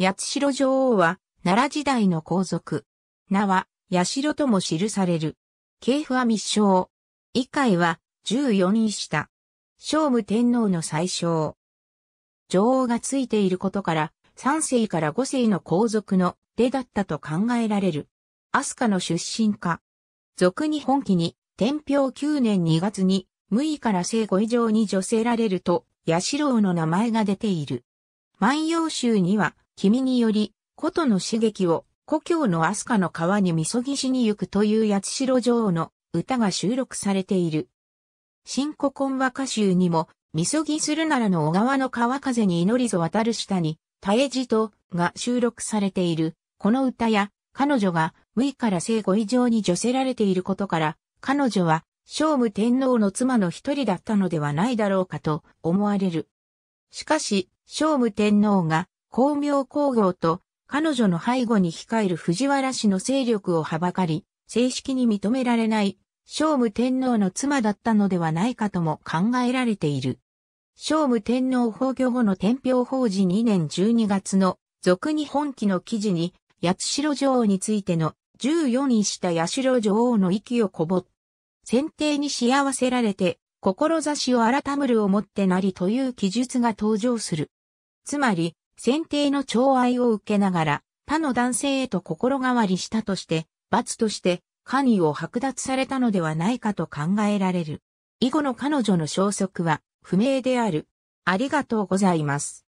八代女王は、奈良時代の皇族。名は、八代とも記される。系譜は密章。以下は、十四位下。聖武天皇の最小。女王がついていることから、三世から五世の皇族の出だったと考えられる。飛鳥の出身か。俗に本気に、天平九年二月に、無位から聖後以上に女性られると、八代の名前が出ている。万葉集には、君により、琴の刺激を、故郷の飛鳥の川にみそぎしに行くという八代女王の歌が収録されている。新古今和歌集にも、みそぎするならの小川の川風に祈りぞ渡る下に、耐えじとが収録されている。この歌や、彼女が、無意から生後以上に除せられていることから、彼女は、聖武天皇の妻の一人だったのではないだろうかと思われる。しかし、聖武天皇が光明皇后と彼女の背後に控える藤原氏の勢力をはばかり、正式に認められない、聖武天皇の妻だったのではないかとも考えられている。聖武天皇崩御後の天平法事2年12月の俗日本記の記事に、八代女王についての14位た八代女王の息をこぼっ。選定に幸せられて、志を改むるをもってなりという記述が登場する。つまり、選定の寵愛を受けながら、他の男性へと心変わりしたとして、罰としてカニを剥奪されたのではないかと考えられる。以後の彼女の消息は不明である。ありがとうございます。